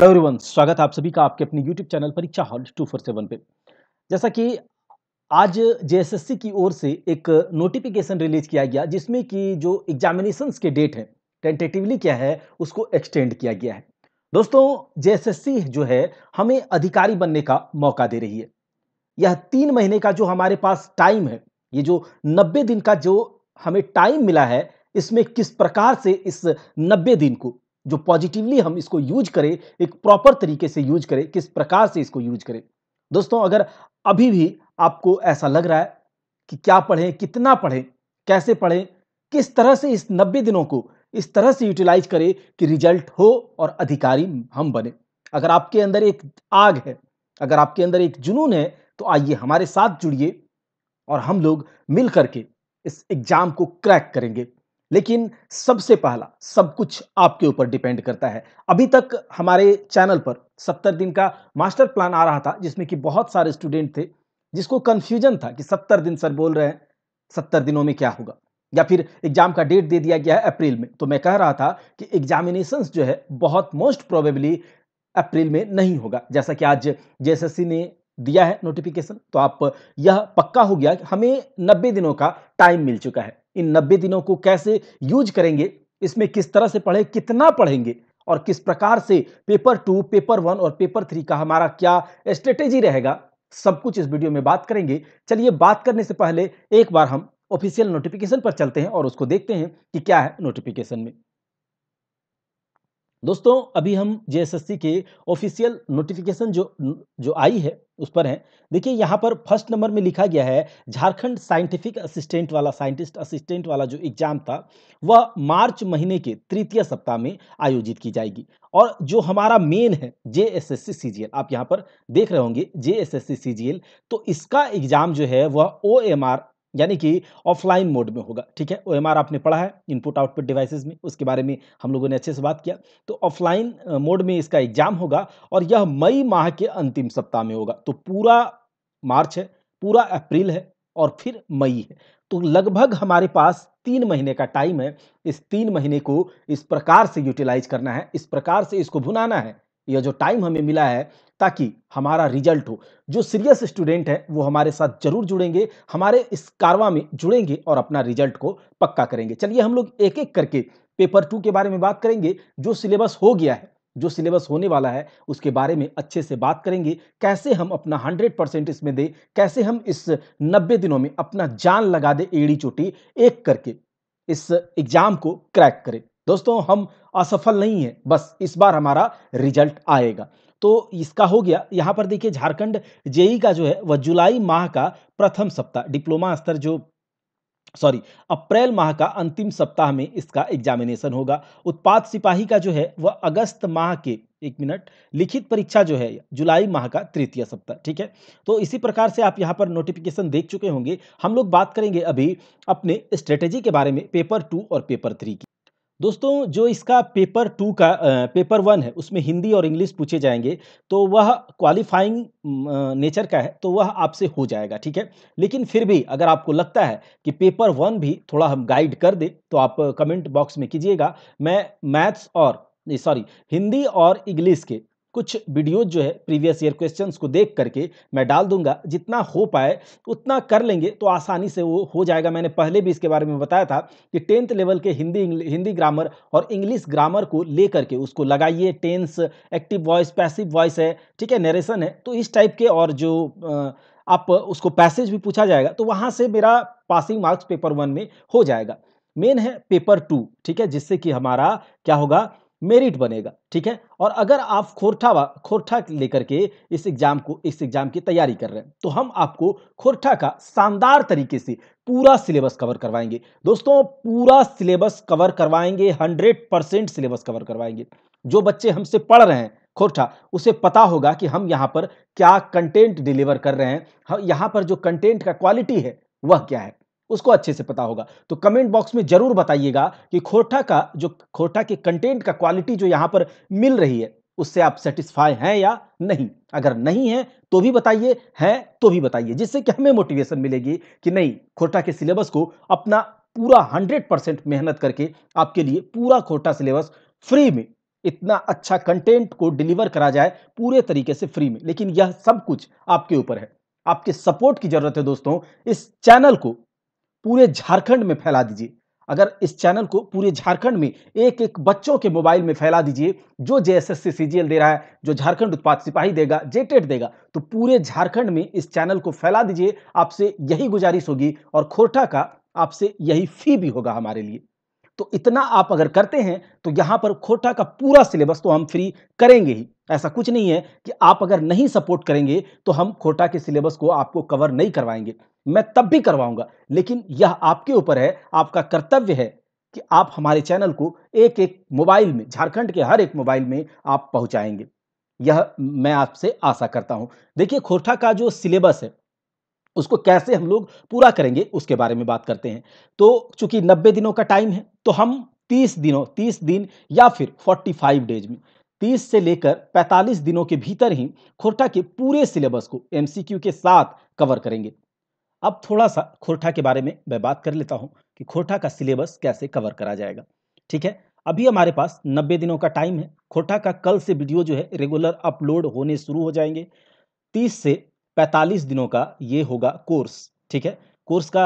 hello everyone स्वागत है आप सभी का आपके अपने YouTube channel Pariksha hall two four seven पे जैसा कि आज जेएसएससी की ओर से एक नोटिफिकेशन रिलीज किया गया जिसमें कि जो एग्जामिनेशन के डेट है टेंटेटिवली क्या है उसको एक्सटेंड किया गया है दोस्तों जेएसएससी जो है हमें अधिकारी बनने का मौका दे रही है यह तीन महीने का जो हमारे पास टाइम है ये जो नब्बे दिन का जो हमें टाइम मिला है इसमें किस प्रकार से इस नब्बे दिन को जो पॉजिटिवली हम इसको यूज करें एक प्रॉपर तरीके से यूज करें किस प्रकार से इसको यूज करें दोस्तों अगर अभी भी आपको ऐसा लग रहा है कि क्या पढ़ें कितना पढ़ें कैसे पढ़ें किस तरह से इस नब्बे दिनों को इस तरह से यूटिलाइज करें कि रिजल्ट हो और अधिकारी हम बने अगर आपके अंदर एक आग है अगर आपके अंदर एक जुनून है तो आइए हमारे साथ जुड़िए और हम लोग मिल करके इस एग्जाम को क्रैक करेंगे लेकिन सबसे पहला सब कुछ आपके ऊपर डिपेंड करता है अभी तक हमारे चैनल पर सत्तर दिन का मास्टर प्लान आ रहा था जिसमें कि बहुत सारे स्टूडेंट थे जिसको कन्फ्यूजन था कि सत्तर दिन सर बोल रहे हैं सत्तर दिनों में क्या होगा या फिर एग्जाम का डेट दे दिया गया है अप्रैल में तो मैं कह रहा था कि एग्जामिनेशन जो है बहुत मोस्ट प्रोबेबली अप्रैल में नहीं होगा जैसा कि आज जे ने दिया है नोटिफिकेशन तो आप यह पक्का हो गया कि हमें नब्बे दिनों का टाइम मिल चुका है इन नब्बे दिनों को कैसे यूज करेंगे इसमें किस तरह से पढ़े कितना पढ़ेंगे और किस प्रकार से पेपर टू पेपर वन और पेपर थ्री का हमारा क्या स्ट्रेटेजी रहेगा सब कुछ इस वीडियो में बात करेंगे चलिए बात करने से पहले एक बार हम ऑफिशियल नोटिफिकेशन पर चलते हैं और उसको देखते हैं कि क्या है नोटिफिकेशन में दोस्तों अभी हम जे के ऑफिशियल नोटिफिकेशन जो जो आई है उस पर हैं देखिए यहाँ पर फर्स्ट नंबर में लिखा गया है झारखंड साइंटिफिक असिस्टेंट वाला साइंटिस्ट असिस्टेंट वाला जो एग्जाम था वह मार्च महीने के तृतीय सप्ताह में आयोजित की जाएगी और जो हमारा मेन है J S S C C G L आप यहाँ पर देख रहे होंगे J S S C C G L तो इसका एग्जाम जो है वह ओ एम आर यानी कि ऑफलाइन मोड में होगा ठीक है ओ आपने पढ़ा है इनपुट आउटपुट डिवाइसेस में उसके बारे में हम लोगों ने अच्छे से बात किया तो ऑफलाइन मोड में इसका एग्जाम होगा और यह मई माह के अंतिम सप्ताह में होगा तो पूरा मार्च है पूरा अप्रैल है और फिर मई है तो लगभग हमारे पास तीन महीने का टाइम है इस तीन महीने को इस प्रकार से यूटिलाइज करना है इस प्रकार से इसको भुनाना है यह जो टाइम हमें मिला है ताकि हमारा रिजल्ट हो जो सीरियस स्टूडेंट हैं वो हमारे साथ जरूर जुड़ेंगे हमारे इस कारवा में जुड़ेंगे और अपना रिजल्ट को पक्का करेंगे चलिए हम लोग एक एक करके पेपर टू के बारे में बात करेंगे जो सिलेबस हो गया है जो सिलेबस होने वाला है उसके बारे में अच्छे से बात करेंगे कैसे हम अपना हंड्रेड परसेंट इसमें दें कैसे हम इस नब्बे दिनों में अपना जान लगा दें एड़ी चोटी एक करके इस एग्जाम को क्रैक करें दोस्तों हम असफल नहीं हैं बस इस बार हमारा रिजल्ट आएगा तो इसका हो गया यहाँ पर देखिए झारखंड जेई का जो है वह जुलाई माह का प्रथम सप्ताह डिप्लोमा स्तर जो सॉरी अप्रैल माह का अंतिम सप्ताह में इसका एग्जामिनेशन होगा उत्पाद सिपाही का जो है वह अगस्त माह के एक मिनट लिखित परीक्षा जो है जुलाई माह का तृतीय सप्ताह ठीक है तो इसी प्रकार से आप यहां पर नोटिफिकेशन देख चुके होंगे हम लोग बात करेंगे अभी अपने स्ट्रेटेजी के बारे में पेपर टू और पेपर थ्री की दोस्तों जो इसका पेपर टू का पेपर वन है उसमें हिंदी और इंग्लिश पूछे जाएंगे तो वह क्वालिफाइंग नेचर का है तो वह आपसे हो जाएगा ठीक है लेकिन फिर भी अगर आपको लगता है कि पेपर वन भी थोड़ा हम गाइड कर दें तो आप कमेंट बॉक्स में कीजिएगा मैं मैथ्स और सॉरी हिंदी और इंग्लिश के कुछ वीडियोज जो है प्रीवियस ईयर क्वेश्चन को देख करके मैं डाल दूंगा जितना हो पाए उतना कर लेंगे तो आसानी से वो हो जाएगा मैंने पहले भी इसके बारे में बताया था कि टेंथ लेवल के हिंदी हिंदी ग्रामर और इंग्लिश ग्रामर को ले करके उसको लगाइए tense active voice passive voice है ठीक है नरेशन है तो इस टाइप के और जो आप उसको पैसेज भी पूछा जाएगा तो वहाँ से मेरा पासिंग मार्क्स पेपर वन में हो जाएगा मेन है पेपर टू ठीक है जिससे कि हमारा क्या होगा मेरिट बनेगा ठीक है और अगर आप खोरठा खोरठा लेकर के इस एग्जाम को इस एग्जाम की तैयारी कर रहे हैं तो हम आपको खोरठा का शानदार तरीके से पूरा सिलेबस कवर करवाएंगे दोस्तों पूरा सिलेबस कवर करवाएंगे हंड्रेड परसेंट सिलेबस कवर करवाएंगे जो बच्चे हमसे पढ़ रहे हैं खोरठा उसे पता होगा कि हम यहाँ पर क्या कंटेंट डिलीवर कर रहे हैं यहाँ पर जो कंटेंट का क्वालिटी है वह क्या है उसको अच्छे से पता होगा तो कमेंट बॉक्स में जरूर बताइएगा कि खोटा का जो खोटा के कंटेंट का क्वालिटी जो यहां पर मिल रही है उससे आप सेटिस्फाई हैं या नहीं अगर नहीं है तो भी बताइए हैं तो भी बताइए जिससे कि हमें मोटिवेशन मिलेगी कि नहीं खोटा के सिलेबस को अपना पूरा हंड्रेड परसेंट मेहनत करके आपके लिए पूरा खोटा सिलेबस फ्री में इतना अच्छा कंटेंट को डिलीवर करा जाए पूरे तरीके से फ्री में लेकिन यह सब कुछ आपके ऊपर है आपके सपोर्ट की जरूरत है दोस्तों इस चैनल को पूरे झारखंड में फैला दीजिए अगर इस चैनल को पूरे झारखंड में एक एक बच्चों के मोबाइल में फैला दीजिए जो जेएसएससी सीजीएल दे रहा है जो झारखंड उत्पाद सिपाही देगा जेटेट देगा तो पूरे झारखंड में इस चैनल को फैला दीजिए आपसे यही गुजारिश होगी और खोरठा का आपसे यही फी भी होगा हमारे लिए तो इतना आप अगर करते हैं तो यहां पर खोटा का पूरा सिलेबस तो हम फ्री करेंगे ही ऐसा कुछ नहीं है कि आप अगर नहीं सपोर्ट करेंगे तो हम खोटा के सिलेबस को आपको कवर नहीं करवाएंगे मैं तब भी करवाऊंगा लेकिन यह आपके ऊपर है आपका कर्तव्य है कि आप हमारे चैनल को एक एक मोबाइल में झारखंड के हर एक मोबाइल में आप पहुंचाएंगे यह मैं आपसे आशा करता हूं देखिए खोटा का जो सिलेबस है उसको कैसे हम लोग पूरा करेंगे उसके बारे में बात करते हैं तो चूंकि नब्बे दिनों का टाइम है तो हम तीस दिनों तीस दिन या फिर फोर्टी फाइव डेज में तीस से लेकर 45 दिनों के भीतर ही खुरठा के पूरे सिलेबस को एमसीक्यू के साथ कवर करेंगे अब थोड़ा सा खुरठा के बारे में मैं बात कर लेता हूँ कि खुरठा का सिलेबस कैसे कवर करा जाएगा ठीक है अभी हमारे पास 90 दिनों का टाइम है खोटा का कल से वीडियो जो है रेगुलर अपलोड होने शुरू हो जाएंगे 30 से 45 दिनों का ये होगा कोर्स ठीक है कोर्स का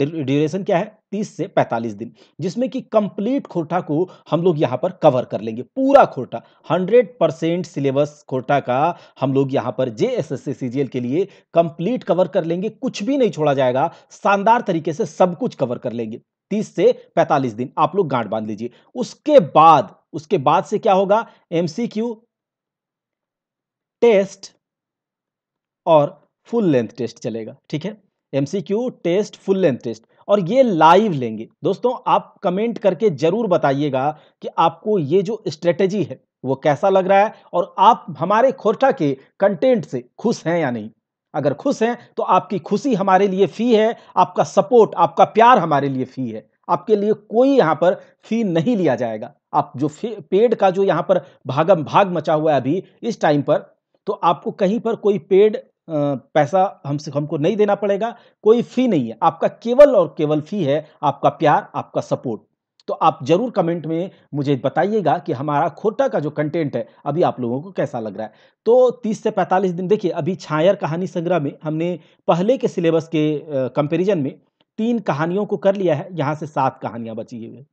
ड्यूरेशन क्या है 30 से 45 दिन जिसमें कि कंप्लीट खोटा को हम लोग यहाँ पर कवर कर लेंगे पूरा खोटा 100 परसेंट सिलेबस खोटा का हम लोग यहाँ पर जे एस एस के लिए कंप्लीट कवर कर लेंगे कुछ भी नहीं छोड़ा जाएगा शानदार तरीके से सब कुछ कवर कर लेंगे 30 से 45 दिन आप लोग गांठ बांध लीजिए उसके बाद उसके बाद से क्या होगा क्यू टेस्ट और फुल लेंथ टेस्ट चलेगा ठीक है MCQ test full length test और ये लाइव लेंगे दोस्तों आप कमेंट करके जरूर बताइएगा कि आपको ये जो स्ट्रेटेजी है वो कैसा लग रहा है और आप हमारे खोरठा के कंटेंट से खुश हैं या नहीं अगर खुश हैं तो आपकी खुशी हमारे लिए फी है आपका सपोर्ट आपका प्यार हमारे लिए फी है आपके लिए कोई यहाँ पर फी नहीं लिया जाएगा आप जो पेड का जो यहाँ पर भागम भाग मचा हुआ है अभी इस टाइम पर तो आपको कहीं पर कोई पेड पैसा हमसे हमको नहीं देना पड़ेगा कोई फ़ी नहीं है आपका केवल और केवल फ़ी है आपका प्यार आपका सपोर्ट तो आप जरूर कमेंट में मुझे बताइएगा कि हमारा खोटा का जो कंटेंट है अभी आप लोगों को कैसा लग रहा है तो 30 से 45 दिन देखिए अभी छायर कहानी संग्रह में हमने पहले के सिलेबस के कंपेरिजन में तीन कहानियों को कर लिया है यहाँ से सात कहानियाँ बची हुई है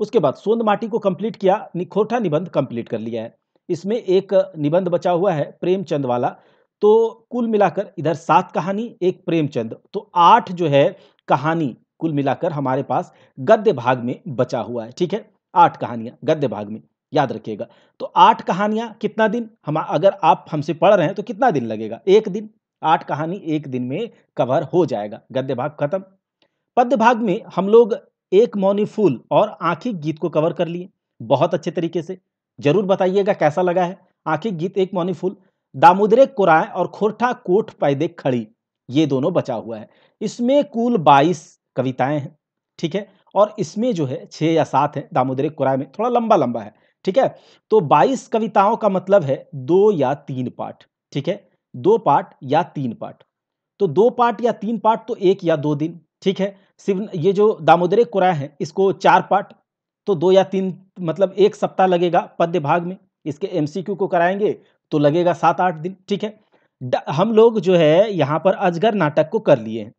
उसके बाद सोंद माटी को कंप्लीट किया खोटा निबंध कंप्लीट कर लिया है इसमें एक निबंध बचा हुआ है प्रेमचंद वाला तो कुल मिलाकर इधर सात कहानी एक प्रेमचंद तो आठ जो है कहानी कुल मिलाकर हमारे पास गद्य भाग में बचा हुआ है ठीक है आठ कहानियां गद्य भाग में याद रखिएगा तो आठ कहानियां कितना दिन हम अगर आप हमसे पढ़ रहे हैं तो कितना दिन लगेगा एक दिन आठ कहानी एक दिन में कवर हो जाएगा गद्य भाग खत्म पद्य भाग में हम लोग एक मौनी फूल और आंखी गीत को कवर कर लिए बहुत अच्छे तरीके से जरूर बताइएगा कैसा लगा है आंखी गीत एक मौनी फूल दामोदरे कोराय और खोरठा कोठ पैदे खड़ी ये दोनों बचा हुआ है इसमें कुल बाईस कविताएं हैं ठीक है और इसमें जो है छः या सात है दामोदरे कोराय में थोड़ा लंबा लंबा है ठीक है तो बाईस कविताओं का मतलब है दो या तीन पाठ ठीक है दो पाठ या तीन पाठ तो दो पाठ या तीन पाठ तो एक या दो दिन ठीक है शिव ये जो दामोदरे कुराय है इसको चार पाठ तो दो या तीन मतलब एक सप्ताह लगेगा पद्य भाग में इसके एमसीक्यू को कराएंगे तो लगेगा सात आठ दिन ठीक है हम लोग जो है यहाँ पर अजगर नाटक को कर लिए हैं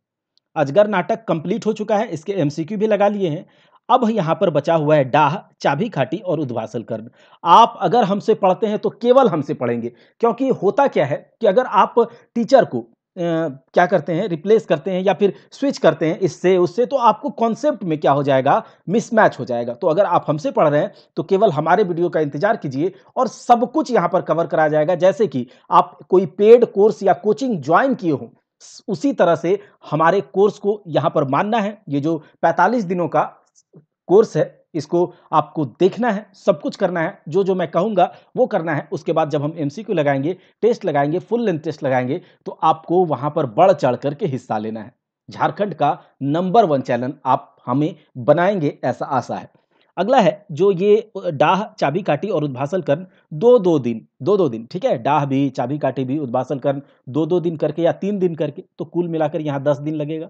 अजगर नाटक कंप्लीट हो चुका है इसके एमसीक्यू भी लगा लिए हैं अब यहाँ पर बचा हुआ है डाह चाबी खाटी और उद्वासल कर्ण आप अगर हमसे पढ़ते हैं तो केवल हमसे पढ़ेंगे क्योंकि होता क्या है कि अगर आप टीचर को क्या करते हैं रिप्लेस करते हैं या फिर स्विच करते हैं इससे उससे तो आपको कॉन्सेप्ट में क्या हो जाएगा मिसमैच हो जाएगा तो अगर आप हमसे पढ़ रहे हैं तो केवल हमारे वीडियो का इंतजार कीजिए और सब कुछ यहाँ पर कवर कराया जाएगा जैसे कि आप कोई पेड कोर्स या कोचिंग ज्वाइन किए हों उसी तरह से हमारे कोर्स को यहाँ पर मानना है ये जो 45 दिनों का कोर्स है इसको आपको देखना है सब कुछ करना है जो जो मैं कहूँगा वो करना है उसके बाद जब हम एम लगाएंगे टेस्ट लगाएंगे फुल लेंथ टेस्ट लगाएंगे तो आपको वहाँ पर बढ़ चढ़ करके हिस्सा लेना है झारखंड का नंबर वन चैनल आप हमें बनाएंगे ऐसा आशा है अगला है जो ये डाह चाबी काटी और उद्भाषण कर्ण दो दो दिन दो दो दिन ठीक है डाह भी चाबी काटी भी उद्भाषण कर्ण दो दो दिन करके या तीन दिन करके तो कुल मिलाकर यहाँ दस दिन लगेगा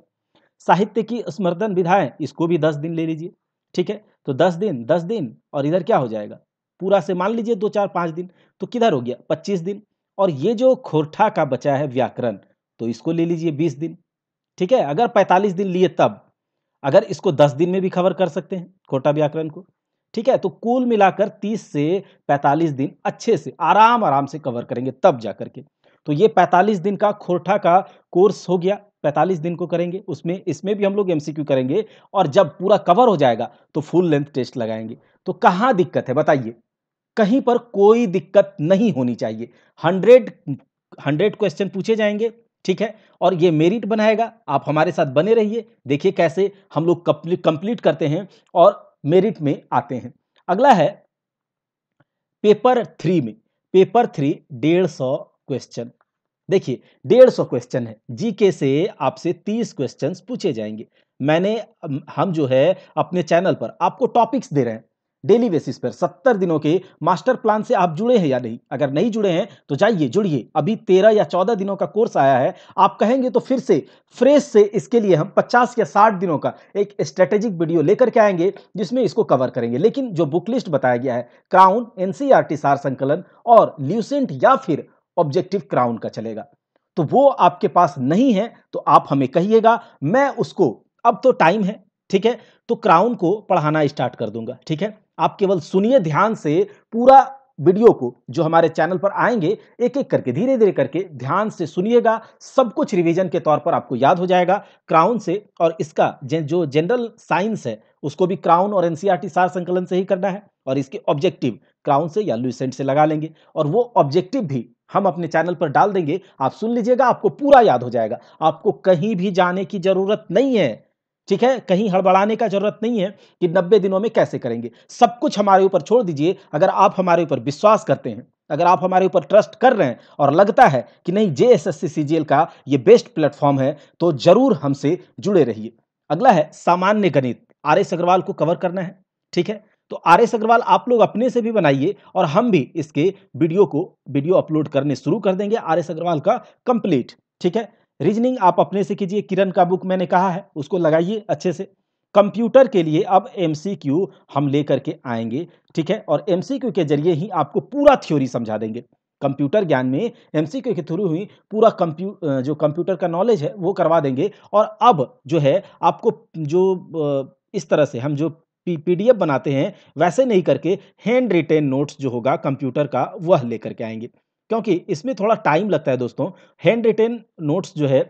साहित्य की स्मर्दन विधाएं इसको भी दस दिन ले लीजिए ठीक है तो दस दिन दस दिन और इधर क्या हो जाएगा पूरा से मान लीजिए दो चार पाँच दिन तो किधर हो गया पच्चीस दिन और ये जो खोरठा का बचा है व्याकरण तो इसको ले लीजिए बीस दिन ठीक है अगर पैंतालीस दिन लिए तब अगर इसको दस दिन में भी कवर कर सकते हैं खोटा व्याकरण को ठीक है तो कुल मिलाकर तीस से पैंतालीस दिन अच्छे से आराम आराम से कवर करेंगे तब जा करके तो ये 45 दिन का खोरठा का कोर्स हो गया 45 दिन को करेंगे उसमें इसमें भी हम लोग एमसीक्यू करेंगे और जब पूरा कवर हो जाएगा तो फुल लेंथ टेस्ट लगाएंगे तो कहाँ दिक्कत है बताइए कहीं पर कोई दिक्कत नहीं होनी चाहिए हंड्रेड हंड्रेड क्वेश्चन पूछे जाएंगे ठीक है और ये मेरिट बनाएगा आप हमारे साथ बने रहिए देखिए कैसे हम लोग कंप्लीट करते हैं और मेरिट में आते हैं अगला है पेपर थ्री में पेपर थ्री डेढ़ सौ क्वेश्चन देखिए डेढ़ सौ क्वेश्चन है जीके से आपसे तीस क्वेश्चन पूछे जाएंगे मैंने हम जो है अपने चैनल पर आपको टॉपिक्स दे रहे हैं डेली बेसिस पर सत्तर दिनों के मास्टर प्लान से आप जुड़े हैं या नहीं अगर नहीं जुड़े हैं तो जाइए जुड़िए अभी तेरह या चौदह दिनों का कोर्स आया है आप कहेंगे तो फिर से फ्रेश से इसके लिए हम पचास या साठ दिनों का एक स्ट्रेटेजिक वीडियो लेकर के आएंगे जिसमें इसको कवर करेंगे लेकिन जो बुक लिस्ट बताया गया है क्राउन एनसीआरटी e सार संकलन और ल्यूसेंट या फिर ऑब्जेक्टिव क्राउन का चलेगा तो वो आपके पास नहीं है तो आप हमें कहिएगा मैं उसको अब तो टाइम है ठीक है तो क्राउन को पढ़ाना स्टार्ट कर दूंगा ठीक है आप केवल सुनिए ध्यान से पूरा वीडियो को जो हमारे चैनल पर आएंगे एक एक करके धीरे धीरे करके ध्यान से सुनिएगा सब कुछ रिवीजन के तौर पर आपको याद हो जाएगा क्राउन से और इसका जो जनरल साइंस है उसको भी क्राउन और एनसीईआरटी सार संकलन से ही करना है और इसके ऑब्जेक्टिव क्राउन से या लुसेंट से लगा लेंगे और वो ऑब्जेक्टिव भी हम अपने चैनल पर डाल देंगे आप सुन लीजिएगा आपको पूरा याद हो जाएगा आपको कहीं भी जाने की जरूरत नहीं है ठीक है कहीं हड़बड़ाने का जरूरत नहीं है कि नब्बे दिनों में कैसे करेंगे सब कुछ हमारे ऊपर छोड़ दीजिए अगर आप हमारे ऊपर विश्वास करते हैं अगर आप हमारे ऊपर ट्रस्ट कर रहे हैं और लगता है कि नहीं जे एस एस का ये बेस्ट प्लेटफॉर्म है तो जरूर हमसे जुड़े रहिए अगला है सामान्य गणित आर एस अग्रवाल को कवर करना है ठीक है तो आर एस अग्रवाल आप लोग अपने से भी बनाइए और हम भी इसके वीडियो को वीडियो अपलोड करने शुरू कर देंगे आर एस अग्रवाल का कंप्लीट ठीक है रीजनिंग आप अपने से कीजिए किरण का बुक मैंने कहा है उसको लगाइए अच्छे से कंप्यूटर के लिए अब एम हम लेकर के आएंगे ठीक है और एम के जरिए ही आपको पूरा थ्योरी समझा देंगे कंप्यूटर ज्ञान में एम के थ्रू ही पूरा कंप्यू जो कंप्यूटर का नॉलेज है वो करवा देंगे और अब जो है आपको जो इस तरह से हम जो पीडीएफ बनाते हैं वैसे नहीं करके हैंड रिटेन नोट्स जो होगा कंप्यूटर का वह लेकर के आएंगे क्योंकि इसमें थोड़ा टाइम लगता है दोस्तों हैंड रिटेन नोट्स जो है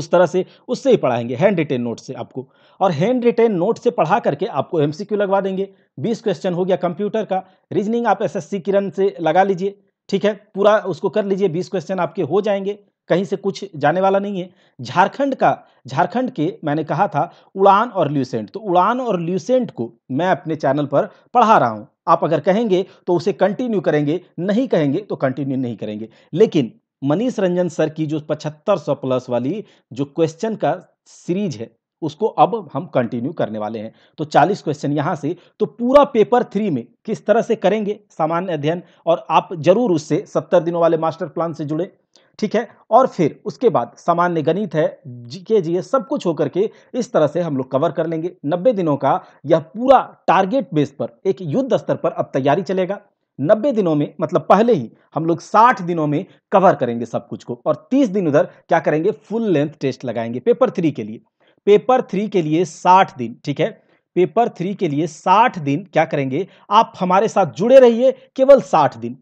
उस तरह से उससे ही पढ़ाएंगे हैंड रिटेन नोट से आपको और हैंड रिटेन नोट से पढ़ा करके आपको एम लगवा देंगे बीस क्वेश्चन हो गया कंप्यूटर का रीजनिंग आप एस किरण से लगा लीजिए ठीक है पूरा उसको कर लीजिए बीस क्वेश्चन आपके हो जाएंगे कहीं से कुछ जाने वाला नहीं है झारखंड का झारखंड के मैंने कहा था उड़ान और ल्यूसेंट तो उड़ान और ल्यूसेंट को मैं अपने चैनल पर पढ़ा रहा हूँ आप अगर कहेंगे तो उसे कंटिन्यू करेंगे नहीं कहेंगे तो कंटिन्यू नहीं करेंगे लेकिन मनीष रंजन सर की जो पचहत्तर सौ प्लस वाली जो क्वेश्चन का सीरीज है उसको अब हम कंटिन्यू करने वाले हैं तो 40 क्वेश्चन यहां से तो पूरा पेपर थ्री में किस तरह से करेंगे सामान्य अध्ययन और आप जरूर उससे 70 दिनों वाले मास्टर प्लान से जुड़े ठीक है और फिर उसके बाद सामान्य गणित है जीके जी सब कुछ होकर के इस तरह से हम लोग कवर कर लेंगे नब्बे दिनों का यह पूरा टारगेट बेस पर एक युद्ध स्तर पर अब तैयारी चलेगा नब्बे दिनों में मतलब पहले ही हम लोग साठ दिनों में कवर करेंगे सब कुछ को और तीस दिन उधर क्या करेंगे फुल लेंथ टेस्ट लगाएंगे पेपर थ्री के लिए पेपर थ्री के लिए साठ दिन ठीक है पेपर थ्री के लिए साठ दिन क्या करेंगे आप हमारे साथ जुड़े रहिए केवल साठ दिन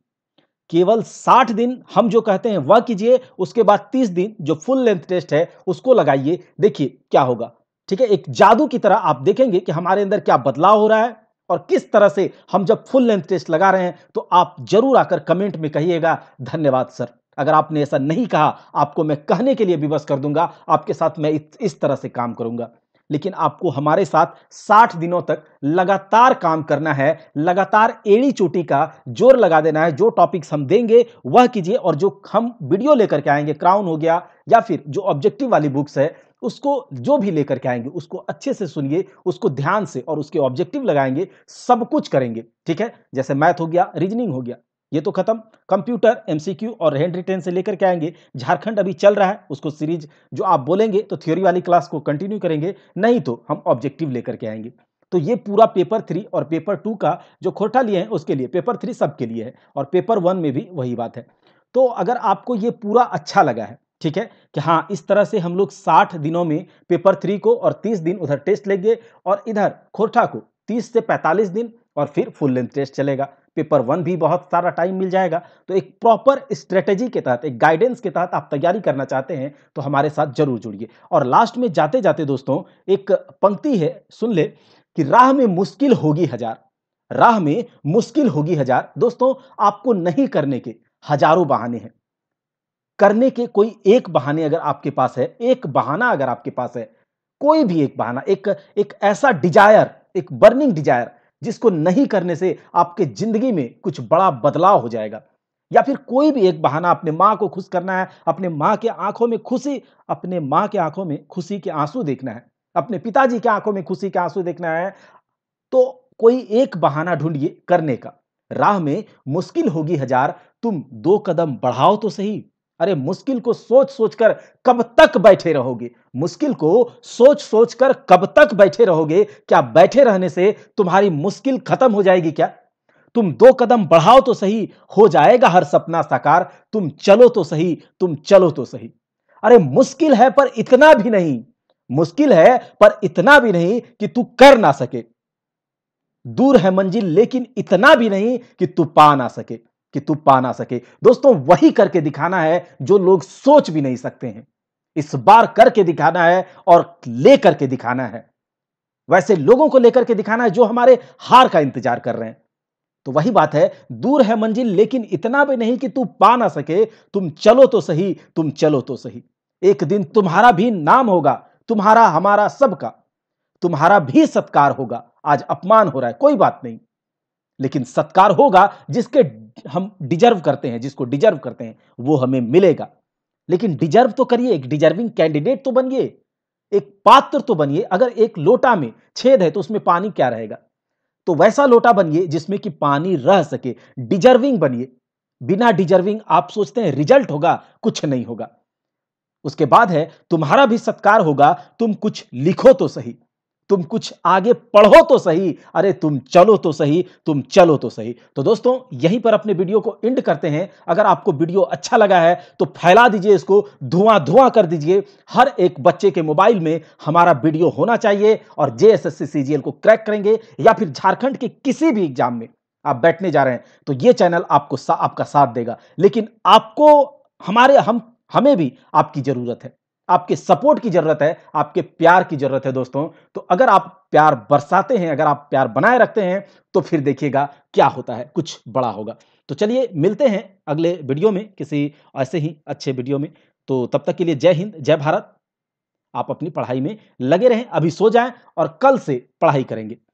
केवल 60 दिन हम जो कहते हैं वह कीजिए उसके बाद 30 दिन जो फुल लेंथ टेस्ट है उसको लगाइए देखिए क्या होगा ठीक है एक जादू की तरह आप देखेंगे कि हमारे अंदर क्या बदलाव हो रहा है और किस तरह से हम जब फुल लेंथ टेस्ट लगा रहे हैं तो आप जरूर आकर कमेंट में कहिएगा धन्यवाद सर अगर आपने ऐसा नहीं कहा आपको मैं कहने के लिए विवश कर दूंगा आपके साथ मैं इस तरह से काम करूंगा लेकिन आपको हमारे साथ 60 दिनों तक लगातार काम करना है लगातार एड़ी चोटी का जोर लगा देना है जो टॉपिक्स हम देंगे वह कीजिए और जो हम वीडियो लेकर के आएंगे क्राउन हो गया या फिर जो ऑब्जेक्टिव वाली बुक्स है उसको जो भी लेकर के आएंगे उसको अच्छे से सुनिए उसको ध्यान से और उसके ऑब्जेक्टिव लगाएंगे सब कुछ करेंगे ठीक है जैसे मैथ हो गया रीजनिंग हो गया ये तो खत्म कंप्यूटर एमसीक्यू और हैंड रिटेन से लेकर के आएंगे झारखंड अभी चल रहा है उसको सीरीज जो आप बोलेंगे तो थ्योरी वाली क्लास को कंटिन्यू करेंगे नहीं तो हम ऑब्जेक्टिव लेकर के आएंगे तो ये पूरा पेपर थ्री और पेपर टू का जो खोटा लिए हैं उसके लिए पेपर थ्री सबके लिए है और पेपर वन में भी वही बात है तो अगर आपको ये पूरा अच्छा लगा है ठीक है कि हाँ इस तरह से हम लोग साठ दिनों में पेपर थ्री को और तीस दिन उधर टेस्ट लेंगे और इधर खोरठा को तीस से पैंतालीस दिन और फिर फुल लेंथ टेस्ट चलेगा पेपर वन भी बहुत सारा टाइम मिल जाएगा तो एक प्रॉपर स्ट्रेटेजी के तहत एक गाइडेंस के तहत आप तैयारी करना चाहते हैं तो हमारे साथ जरूर जुड़िए और लास्ट में जाते जाते दोस्तों एक पंक्ति है सुन ले कि राह में मुश्किल होगी हजार राह में मुश्किल होगी हजार दोस्तों आपको नहीं करने के हजारों बहाने हैं करने के कोई एक बहाने अगर आपके पास है एक बहाना अगर आपके पास है कोई भी एक बहाना एक एक ऐसा डिजायर एक बर्निंग डिजायर जिसको नहीं करने से आपके जिंदगी में कुछ बड़ा बदलाव हो जाएगा या फिर कोई भी एक बहाना अपने माँ को खुश करना है अपने माँ के आंखों में खुशी अपने माँ के आंखों में खुशी के आंसू देखना है अपने पिताजी के आंखों में खुशी के आंसू देखना है तो कोई एक बहाना ढूंढिए करने का राह में मुश्किल होगी हजार तुम दो कदम बढ़ाओ तो सही अरे मुश्किल को सोच सोचकर कब तक बैठे रहोगे मुश्किल को सोच सोचकर कब तक बैठे रहोगे क्या बैठे रहने से तुम्हारी मुश्किल खत्म हो जाएगी क्या तुम दो कदम बढ़ाओ तो सही हो जाएगा हर सपना साकार तुम चलो तो सही तुम चलो तो सही अरे मुश्किल है पर इतना भी नहीं मुश्किल है पर इतना भी नहीं कि तू कर ना सके दूर है मंजिल लेकिन इतना भी नहीं कि तू पा ना सके कि तू पा ना सके दोस्तों वही करके दिखाना है जो लोग सोच भी नहीं सकते हैं इस बार करके दिखाना है और ले करके दिखाना है वैसे लोगों को लेकर के दिखाना है जो हमारे हार का इंतजार कर रहे हैं तो वही बात है दूर है मंजिल लेकिन इतना भी नहीं कि तू पा ना सके तुम चलो तो सही तुम चलो तो सही एक दिन तुम्हारा भी नाम होगा तुम्हारा हमारा सबका तुम्हारा भी सत्कार होगा आज अपमान हो रहा है कोई बात नहीं लेकिन सत्कार होगा जिसके हम डिजर्व करते हैं जिसको डिजर्व करते हैं वो हमें मिलेगा लेकिन डिजर्व तो करिए एक डिजर्विंग कैंडिडेट तो बनिए एक पात्र तो बनिए अगर एक लोटा में छेद है तो उसमें पानी क्या रहेगा तो वैसा लोटा बनिए जिसमें कि पानी रह सके डिजर्विंग बनिए बिना डिजर्विंग आप सोचते हैं रिजल्ट होगा कुछ नहीं होगा उसके बाद है तुम्हारा भी सत्कार होगा तुम कुछ लिखो तो सही तुम कुछ आगे पढ़ो तो सही अरे तुम चलो तो सही तुम चलो तो सही तो दोस्तों यहीं पर अपने वीडियो को एंड करते हैं अगर आपको वीडियो अच्छा लगा है तो फैला दीजिए इसको धुआं धुआं कर दीजिए हर एक बच्चे के मोबाइल में हमारा वीडियो होना चाहिए और जे एस को क्रैक करेंगे या फिर झारखंड के किसी भी एग्जाम में आप बैठने जा रहे हैं तो ये चैनल आपको सा, आपका साथ देगा लेकिन आपको हमारे हम हमें भी आपकी जरूरत है आपके सपोर्ट की जरूरत है आपके प्यार की जरूरत है दोस्तों तो अगर आप प्यार बरसाते हैं अगर आप प्यार बनाए रखते हैं तो फिर देखिएगा क्या होता है कुछ बड़ा होगा तो चलिए मिलते हैं अगले वीडियो में किसी ऐसे ही अच्छे वीडियो में तो तब तक के लिए जय हिंद जय भारत आप अपनी पढ़ाई में लगे रहें अभी सो जाएं और कल से पढ़ाई करेंगे